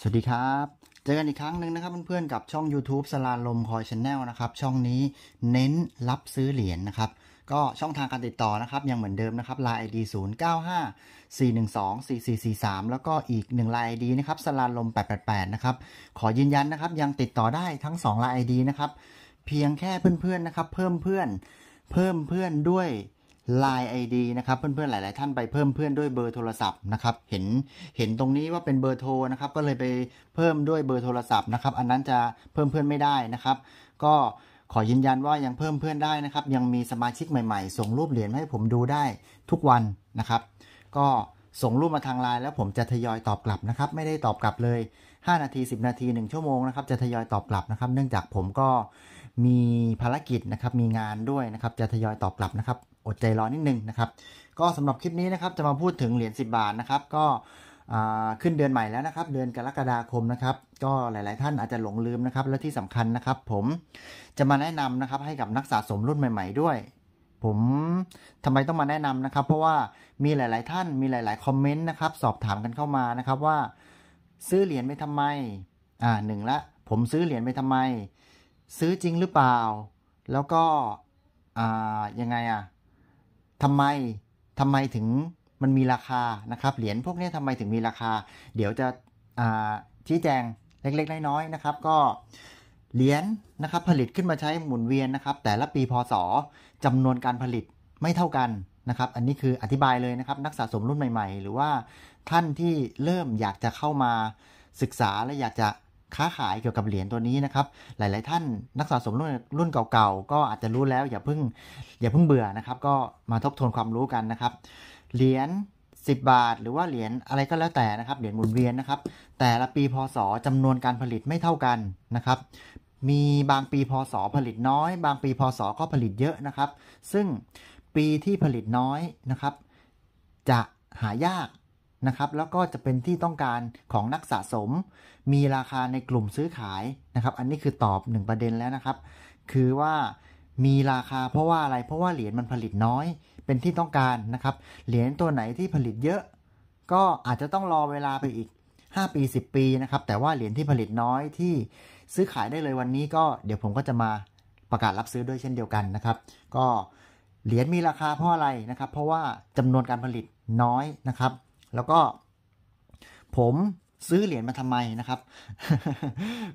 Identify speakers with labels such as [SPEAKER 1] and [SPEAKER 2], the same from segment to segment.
[SPEAKER 1] สวัสดีครับ เจอกันอีกครั้งหนึ่งนะครับเพื่อนๆกับช่อง YouTube สลาลมคอยชแนลนะครับ ช่องนี้เน้นรับซื้อเหรียญนนะครับ ก็ช่องทางการติดต่อนะครับยังเหมือนเดิมนะครับ Line ID 0 9 5 4 1 2 4 4 4 3 แล้วก็อีก1ายไอ ID นะครับสลาลม 888นะครับ ขอยืนยันนะครับยังติดต่อได้ทั้ง2ายไอ ID นะครับ เพียงแค่เพื่อนๆนะครับเพิ่มเพื่อน เพิ่มเพื่อนด้วย Line ID นะครับ เพื่อนๆ หลายๆ ท่านไปเพิ่มเพื่อนด้วยเบอร์โทรศัพท์นะครับเห็นเห็นตรงนี้ว่าเป็นเบอร์โทรนะครับก็เลยไปเพิ่มด้วยเบอร์โทรศัพท์นะครับอันนั้นจะเพิ่มเพื่อนไม่ได้นะครับ ก็ขอยืนยันว่ายังเพิ่มเพื่อนได้นะครับยังมีสมาชิกใหม่ๆ ส่งรูปเหรียญให้ผมดูได้ทุกวันนะครับ ก็ส่งรูปมาทางไลน์แล้วผมจะทยอยตอบกลับนะครับ ไม่ได้ตอบกลับเลย 5 นาที10 นาที1ชั่วโมงนะครับจะทยอยตอบกลับนะครับ เนื่องจากผมก็มีภารกิจนะครับมีงานด้วยนะครับจะทยอยตอบกลับนะครับอดใจรอ นิด นึง นะครับ ก็สำหรับคลิปนี้นะครับ จะมาพูดถึงเหรียญ10บาทนะครับ ก็ขึ้นเดือนใหม่แล้วนะครับ เดือนกรกฎาคมนะครับ ก็หลาย ๆท่านอาจจะหลงลืมนะครับ และที่สำคัญนะครับ ผมจะมาแนะนำนะครับ ให้กับ นักสะสมรุ่นใหม่ ๆด้วย ผมทำไมต้องมาแนะนำนะครับ เพราะว่ามีหลาย ๆท่านมีหลายๆ คอมเมนต์นะครับ สอบถามกันเข้ามานะครับ ว่า ซื้อเหรียญไปทำไมอ่าหนึ่งละผมซื้อเหรียญไปทำไม ซื้อจริงหรือเปล่า แล้วก็อ่ายังไงอ่ะทำไมทำไมถึงมันมีราคานะครับเหรียญพวกนี้ทำไมถึงมีราคา เดี๋ยวจะชี้แจงเล็กๆน้อยๆนะครับ ก็เหรียญนะครับ ผลิตขึ้นมาใช้หมุนเวียนนะครับ แต่ละปีพศจำนวนการผลิตไม่เท่ากันนะครับ อันนี้คืออธิบายเลยนะครับ นักสะสมรุ่นใหม่ๆ หรือว่าท่านที่เริ่มอยากจะเข้ามาศึกษาและอยากจะค้าขายเกี่ยวกับเหรียญตัวนี้นะครับ หลาย ๆ ท่านนักสะสมรุ่นรุ่นเก่า ๆ ก็อาจจะรู้แล้วอย่าเพิ่งอย่าเพิ่งเบื่อนะครับ ก็มาทบทวนความรู้กันนะครับเหรียญ10 บาทหรือว่าเหรียญอะไรก็แล้วแต่นะครับ เหรียญหมุนเวียนนะครับ แต่ละปีพศจำนวนการผลิตไม่เท่ากันนะครับ มีบางปีพศ ผลิตน้อย บางปีพศ ก็ผลิตเยอะนะครับ ซึ่งปีที่ผลิตน้อยนะครับ จะหายากนะครับแล้วก็จะเป็นที่ต้องการของนักสะสม มีราคาในกลุ่มซื้อขายนะครับ อันนี้คือตอบ1ประเด็นแล้วนะครับ คือว่ามีราคาเพราะว่าอะไร เพราะว่าเหรียญมันผลิตน้อยเป็นที่ต้องการนะครับ เหรียญตัวไหนที่ผลิตเยอะ ก็อาจจะต้องรอเวลาไปอีก 5 ปี 10 ปีนะครับ แต่ว่าเหรียญที่ผลิตน้อยที่ซื้อขายได้เลยวันนี้ก็เดี๋ยวผมก็จะมาประกาศรับซื้อด้วยเช่นเดียวกันนะครับ ก็เหรียญมีราคาเพราะอะไรนะครับ เพราะว่าจำนวนการผลิตน้อยนะครับแล้วก็ ผมซื้อเหรียญมาทำไมนะครับ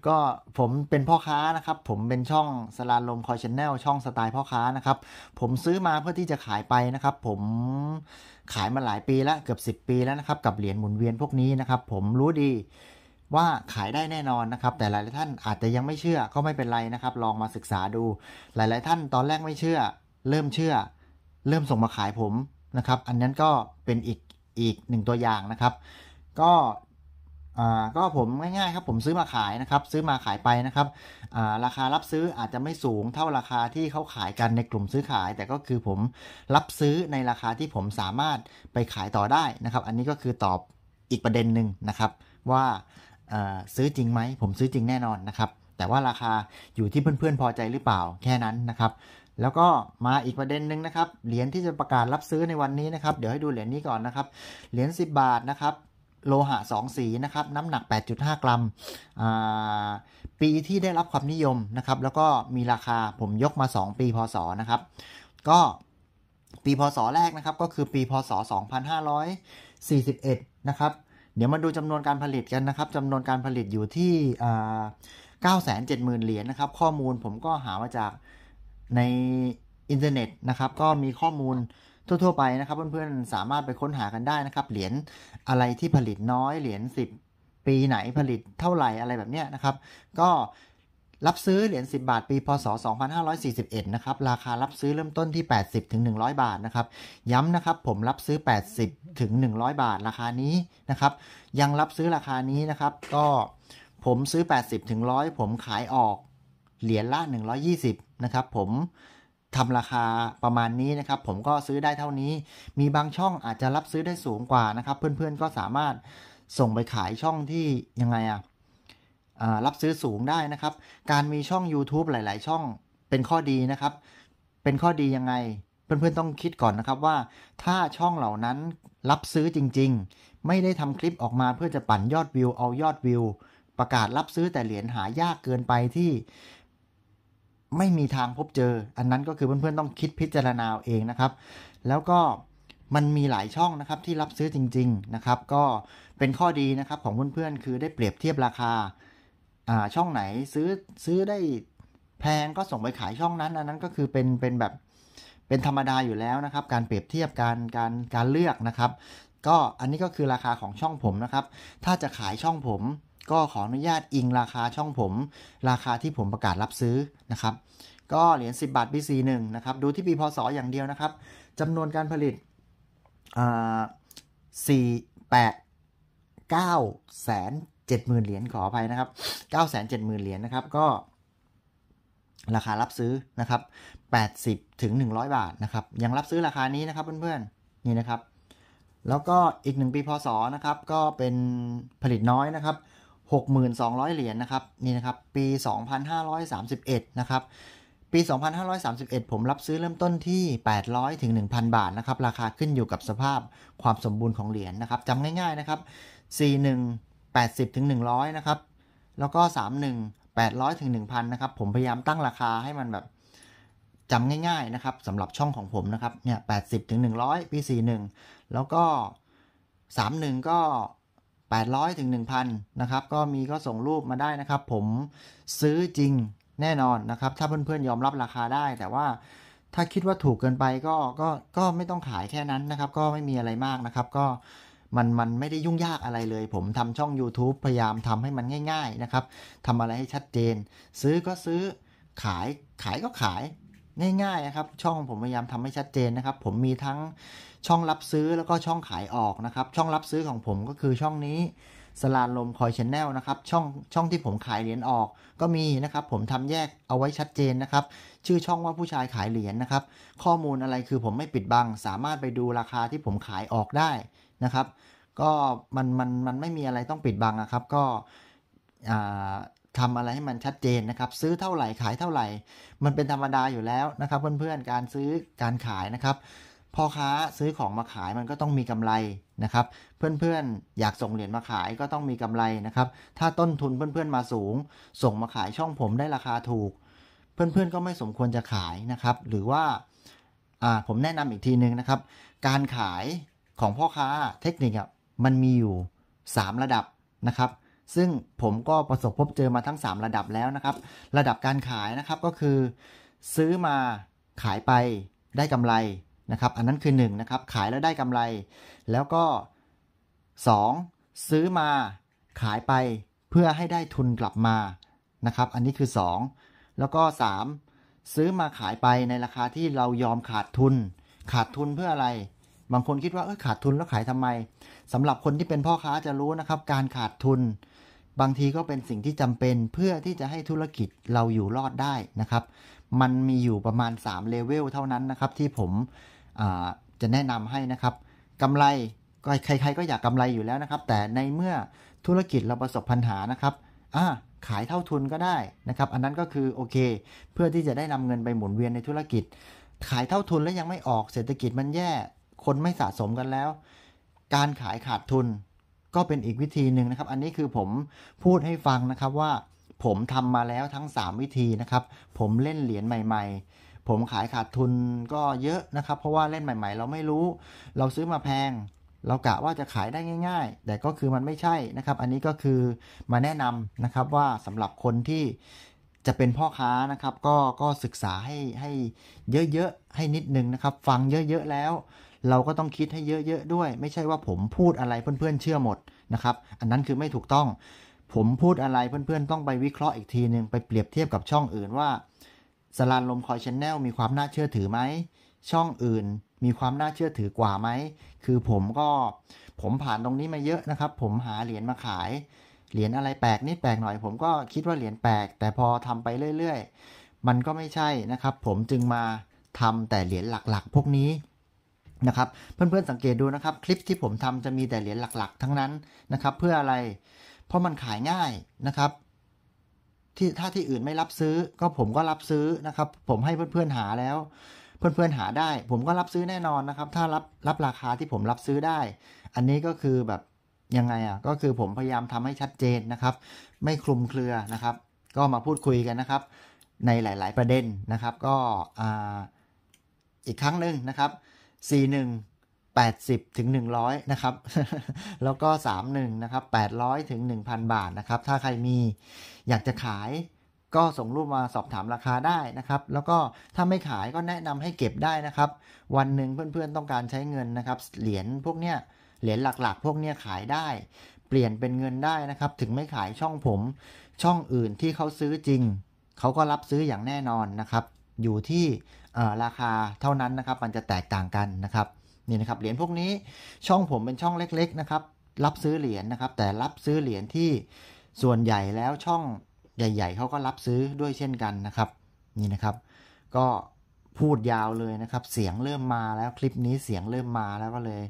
[SPEAKER 1] ก็ผมเป็นพ่อค้านะครับ ผมเป็นช่องสลาลมคอยชแนลช่องสไตล์พ่อค้านะครับ ผมซื้อมาเพื่อที่จะขายไปนะครับ ผมขายมาหลายปีแล้วเกือบ10ปีแล้วนะครับกับเหรียญหมุนเวียนพวกนี้นะครับ ผมรู้ดีว่าขายได้แน่นอนนะครับ แต่หลายท่านอาจจะยังไม่เชื่อ ก็ไม่เป็นไรนะครับ ลองมาศึกษาดู หลาย ๆ ท่านตอนแรกไม่เชื่อ เริ่มเชื่อ เริ่มส่งมาขายผมนะครับ อันนั้นก็เป็นอีกอีกหนึ่งตัวอย่างนะครับ ก็ก็ผมง่ายๆครับผมซื้อมาขายนะครับ ซื้อมาขายไปนะครับราคารับซื้ออาจจะไม่สูงเท่าราคาที่เขาขายกันในกลุ่มซื้อขาย แต่ก็คือผมรับซื้อในราคาที่ผมสามารถไปขายต่อได้นะครับ อันนี้ก็คือตอบอีกประเด็นหนึ่งนะครับ ว่าซื้อจริงไหมผมซื้อจริงแน่นอนนะครับ แต่ว่าราคาอยู่ที่เพื่อนๆพอใจหรือเปล่าแค่นั้นนะครับแล้วก็มาอีกประเด็นหนึ่งนะครับเหรียญที่จะประกาศรับซื้อในวันนี้นะครับเดี๋ยวให้ดูเหรียญนี้ก่อนนะครับเหรียญ10 บาทนะครับโลหะ 2 สีนะครับน้ำหนัก 8.5 กรัมปีที่ได้รับความนิยมนะครับแล้วก็มีราคาผมยกมา 2 ปีพศนะครับก็ปีพศแรกนะครับก็คือปีพศ2541 นะครับ เดี๋ยวมาดูจำนวนการผลิตกันนะครับจำนวนการผลิตอยู่ที่970,000เหรียญนะครับข้อมูลผมก็หามาจากในอินเทอร์เน็ตนะครับก็มีข้อมูลทั่วๆไปนะครับเพื่อนๆสามารถไปค้นหากันได้นะครับเหรียญอะไรที่ผลิตน้อย เหรียญ10 ปีไหนผลิตเท่าไหร่อะไรแบบเนี้ยนะครับก็รับซื้อเหรียญ10 บาท ปีพศ2541นะครับราคารับซื้อเริ่มต้นที่ 80ถึง100 บาทนะครับย้ำนะครับผมรับซื้อ 80ถึง100 บาทราคานี้นะครับยังรับซื้อราคานี้นะครับก็ผมซื้อ80ถึง100 ผมขายออกเหรียญละ120 นะครับ ผมทำราคาประมาณนี้นะครับ ผมก็ซื้อได้เท่านี้ มีบางช่องอาจจะรับซื้อได้สูงกว่านะครับ เพื่อนๆ ก็สามารถส่งไปขายช่องที่ยังไงอะรับซื้อสูงได้นะครับ การมีช่อง YouTube หลาย ๆ ช่องเป็นข้อดีนะครับ เป็นข้อดียังไงเพื่อนๆต้องคิดก่อนนะครับว่าถ้าช่องเหล่านั้นรับซื้อจริง ๆ ไม่ได้ทำคลิปออกมาเพื่อจะปั่นยอดวิวเอายอดวิวประกาศรับซื้อแต่เหรียญหายากเกินไปที่ไม่มีทางพบเจอ อันนั้นก็คือเพื่อนๆต้องคิดพิจารณาเองนะครับ แล้วก็มันมีหลายช่องนะครับที่รับซื้อจริงๆนะครับ ก็เป็นข้อดีนะครับของเพื่อนๆคือได้เปรียบเทียบราคาช่องไหนซื้อซื้อได้แพงก็ส่งไปขายช่องนั้น อันนั้นก็คือเป็นเป็นแบบเป็นธรรมดาอยู่แล้วนะครับ การเปรียบเทียบการการการเลือกนะครับ ก็อันนี้ก็คือราคาของช่องผมนะครับ ถ้าจะขายช่องผมก็ขออนุญาตอิงราคาช่องผม ราคาที่ผมประกาศรับซื้อนะครับ ก็เหรียญ10 บาท BC1 นะครับดูที่ปีพศออย่างเดียวนะครับจำนวนการผลิตสี่แปดเก้าแสนเจ็ดหมื่นเหรียญขออภัยนะครับเก้าแสนเจ็ดหมื่นเหรียญนะครับก็ ราคารับซื้อนะครับแปดสิบถึงหนึ่งร้อยบาทนะครับ ยังรับซื้อราคานี้นะครับเพื่อนๆนี่นะครับ แล้วก็อีกหนึ่งปีพศนะครับ ก็เป็นผลิตน้อยนะครับ6,200 เหรียญนนะครับนี่นะครับปี 2531 นะครับ ปี 2531 ผมรับซื้อเริ่มต้นที่ 800ถึง1,000 บาทนะครับ ราคาขึ้นอยู่กับสภาพความสมบูรณ์ของเหรียญนนะครับจำง่ายๆนะครับ41 80ถึง100นะครับแล้วก็ 31 800ถึง1,000นะครับผมพยายามตั้งราคาให้มันแบบจำง่าย ๆนะครับสำหรับช่องของผมนะครับเนี่ย80ถึง100 ปี 41 แล้วก็ 31 ก็800ถึง1,000นะครับก็มีก็ส่งรูปมาได้นะครับ ผมซื้อจริงแน่นอนนะครับ ถ้าเพื่อนๆยอมรับราคาได้ แต่ว่าถ้าคิดว่าถูกเกินไปก็ก็ก็ไม่ต้องขายแค่นั้นนะครับ ก็ไม่มีอะไรมากนะครับ ก็มันมันไม่ได้ยุ่งยากอะไรเลย ผมทำช่อง YouTube พยายามทำให้มันง่ายๆนะครับทำอะไรให้ชัดเจน ซื้อก็ซื้อขายขายก็ขายง่ายๆนะครับ ช่องผมพยายามทำให้ชัดเจนนะครับ ผมมีทั้งช่องรับซื้อแล้วก็ช่องขายออกนะครับ ช่องรับซื้อของผมก็คือช่องนี้ สลานลมคอยชแนลนะครับ ช่องช่องที่ผมขายเหรียญออกก็มีนะครับ ผมทำแยกเอาไว้ชัดเจนนะครับ ชื่อช่องว่าผู้ชายขายเหรียญนนะครับ ข้อมูลอะไรคือผมไม่ปิดบัง สามารถไปดูราคาที่ผมขายออกได้นะครับ ก็มันมันมันไม่มีอะไรต้องปิดบังนะครับ ก็ทำอะไรให้มันชัดเจนนะครับ ซื้อเท่าไหร่ขายเท่าไหร่ มันเป็นธรรมดาอยู่แล้วนะครับเพื่อนๆการซื้อการขายนะครับพ่อค้าซื้อของมาขายมันก็ต้องมีกำไรนะครับ เพื่อนๆ อยากส่งเหรียญมาขายก็ต้องมีกำไรนะครับ ถ้าต้นทุนเพื่อนๆมาสูง ส่งมาขายช่องผมได้ราคาถูก เพื่อนๆก็ไม่สมควรจะขายนะครับ หรือว่าผมแนะนำอีกทีนึงนะครับ การขายของพ่อค้าเทคนิคมันมีอยู่ 3 ระดับนะครับ ซึ่งผมก็ประสบพบเจอมาทั้ง 3 ระดับแล้วนะครับ ระดับการขายนะครับก็คือ ซื้อมาขายไปได้กำไรนะครับอันนั้นคือ1นนะครับ ขายแล้วได้กำไร แล้วก็ 2. ซื้อมาขายไปเพื่อให้ได้ทุนกลับมานะครับ อันนี้คือ 2 แล้วก็ 3 ซื้อมาขายไปในราคาที่เรายอมขาดทุน ขาดทุนเพื่ออะไร บางคนคิดว่าเออขาดทุนแล้วขายทำไม สำหรับคนที่เป็นพ่อค้าจะรู้นะครับ การขาดทุน บางทีก็เป็นสิ่งที่จำเป็นเพื่อที่จะให้ธุรกิจเราอยู่รอดได้นะครับ มันมีอยู่ประมาณ3เลเวลเท่านั้นนะครับ ที่ผมจะแนะนำให้นะครับกำไรก็ใครๆก็อยากกำไรอยู่แล้วนะครับ แต่ในเมื่อธุรกิจเราประสบปัญหานะครับอ่าขายเท่าทุนก็ได้นะครับ อันนั้นก็คือโอเค เพื่อที่จะได้นำเงินไปหมุนเวียนในธุรกิจ ขายเท่าทุนแล้วยังไม่ออกเศรษฐกิจมันแย่คนไม่สะสมกันแล้ว การขายขาดทุนก็เป็นอีกวิธีหนึ่งนะครับ อันนี้คือผมพูดให้ฟังนะครับว่าผมทำมาแล้วทั้ง 3 วิธีนะครับผมเล่นเหรียญใหม่ๆผมขายขาดทุนก็เยอะนะครับเพราะว่าเล่นใหม่ ๆ เราไม่รู้ เราซื้อมาแพง เรากะว่าจะขายได้ง่ายๆ แต่ก็คือมันไม่ใช่นะครับ อันนี้ก็คือมาแนะนำนะครับว่าสำหรับคนที่จะเป็นพ่อค้านะครับก็ก็ศึกษาให้ให้เยอะๆให้นิดนึงนะครับ ฟังเยอะๆแล้ว เราก็ต้องคิดให้เยอะๆด้วย ไม่ใช่ว่าผมพูดอะไรเพื่อนๆเชื่อหมดนะครับอันนั้นคือไม่ถูกต้องผมพูดอะไรเพื่อนๆต้องไปวิเคราะห์อีกทีหนึ่งไปเปรียบเทียบกับช่องอื่นว่าสลานลมคอยชแนลมีความน่าเชื่อถือไหม ช่องอื่นมีความน่าเชื่อถือกว่าไหม คือผมก็ผมผ่านตรงนี้มาเยอะนะครับ ผมหาเหรียญมาขาย เหรียญอะไรแปลกนี่แปลกหน่อย ผมก็คิดว่าเหรียญแปลกแต่พอทำไปเรื่อยๆ มันก็ไม่ใช่นะครับ ผมจึงมาทำแต่เหรียญหลักๆพวกนี้นะครับเพื่อนๆสังเกตดูนะครับ คลิปที่ผมทำจะมีแต่เหรียญหลักๆทั้งนั้นนะครับ เพื่ออะไรเพราะมันขายง่ายนะครับที่ถ้าที่อื่นไม่รับซื้อก็ผมก็รับซื้อนะครับ ผมให้เพื่อนๆหาแล้ว เพื่อนๆหาได้ ผมก็รับซื้อแน่นอนนะครับ ถ้ารับรับราคาที่ผมรับซื้อได้ อันนี้ก็คือแบบยังไงอ่ะก็คือผมพยายามทำให้ชัดเจนนะครับ ไม่คลุมเครือนะครับ ก็มาพูดคุยกันนะครับ ในหลายๆ ประเด็นนะครับก็อีกครั้งหนึ่งนะครับ41 80ถึง100นะครับ แล้วก็ 31นะครับ800ถึง1,000 บาทนะครับ ถ้าใครมีอยากจะขายก็ส่งรูปมาสอบถามราคาได้นะครับ แล้วก็ถ้าไม่ขายก็แนะนำให้เก็บได้นะครับ วันหนึ่งเพื่อนๆต้องการใช้เงินนะครับเหรียญพวกเนี้ย เหรียญหลัก ๆ พวกเนี้ยขายได้ เปลี่ยนเป็นเงินได้นะครับ ถึงไม่ขายช่องผม ช่องอื่นที่เขาซื้อจริง เขาก็รับซื้ออย่างแน่นอนนะครับ อยู่ที่ราคาเท่านั้นนะครับ มันจะแตกต่างกันนะครับนี่นะครับเหรียญพวกนี้ช่องผมเป็นช่องเล็กๆนะครับ รับซื้อเหรียญนะครับ แต่รับซื้อเหรียญที่ส่วนใหญ่แล้วช่องใหญ่ ๆเขาก็รับซื้อด้วยเช่นกันนะครับ นี่นะครับ ก็พูดยาวเลยนะครับ เสียงเริ่มมาแล้วคลิปนี้เสียงเริ่มมาแล้วก็เลย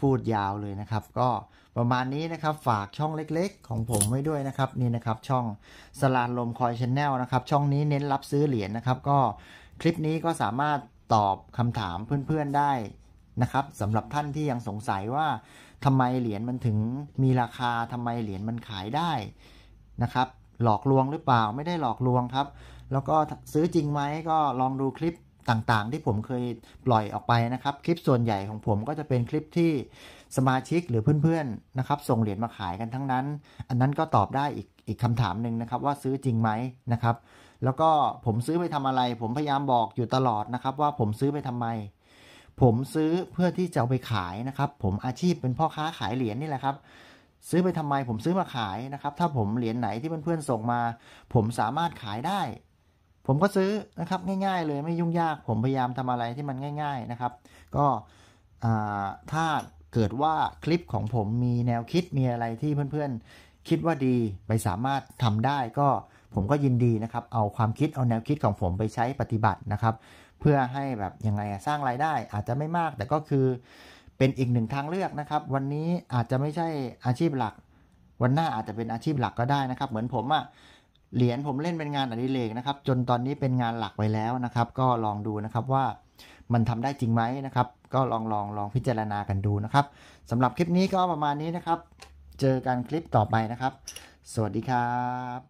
[SPEAKER 1] พูดยาวเลยนะครับ ก็ประมาณนี้นะครับฝากช่องเล็กๆของผมไว้ด้วยนะครับนี่นะครับช่องสลานลมคอยชแนลนะครับ ช่องนี้เน้นรับซื้อเหรียญนะครับ ก็คลิปนี้ก็สามารถตอบคำถามเพื่อนๆได้นะครับสำหรับท่านที่ยังสงสัยว่าทำไมเหรียญมันถึงมีราคาทำไมเหรียญมันขายได้นะครับ หลอกลวงหรือเปล่า ไม่ได้หลอกลวงครับ แล้วก็ซื้อจริงไหมก็ลองดูคลิปต่างๆ ที่ผมเคยปล่อยออกไปนะครับ คลิปส่วนใหญ่ของผมก็จะเป็นคลิปที่สมาชิกหรือเพื่อนๆนะครับ ส่งเหรียญมาขายกันทั้งนั้น อันนั้นก็ตอบได้อีกอีกคำถามหนึ่งนะครับว่าซื้อจริงไหมนะครับ แล้วก็ผมซื้อไปทำอะไร ผมพยายามบอกอยู่ตลอดนะครับ ว่าผมซื้อไปทำไมผมซื้อเพื่อที่จะเอาไปขายนะครับ ผมอาชีพเป็นพ่อค้าขายเหรียญนี่แหละครับ ซื้อไปทำไมผมซื้อมาขายนะครับ ถ้าผมเหรียญไหนที่เพื่อนๆส่งมา ผมสามารถขายได้ ผมก็ซื้อนะครับง่ายๆ เลยไม่ยุ่งยาก ผมพยายามทำอะไรที่มันง่าย ๆนะครับ ก็ถ้าเกิดว่าคลิปของผมมีแนวคิดมีอะไรที่เพื่อนๆคิดว่าดี ไปสามารถทำได้ ก็ผมก็ยินดีนะครับ เอาความคิดเอาแนวคิดของผมไปใช้ปฏิบัตินะครับเพื่อให้แบบยังไงสร้างรายได้อาจจะไม่มากแต่ก็คือ เป็นอีกหนึ่งทางเลือกนะครับ วันนี้อาจจะไม่ใช่อาชีพหลักวันหน้าอาจจะเป็นอาชีพหลักก็ได้นะครับ เหมือนผมอะ่ะเหรียญผมเล่นเป็นงานอดิเรกนะครับ จนตอนนี้เป็นงานหลักไปแล้วนะครับ ก็ลองดูนะครับว่ามันทำได้จริงไหมนะครับ ก็ลองลองลองพิจารณากันดูนะครับ สำหรับคลิปนี้ก็ประมาณนี้นะครับ เจอกันคลิปต่อไปนะครับ สวัสดีครับ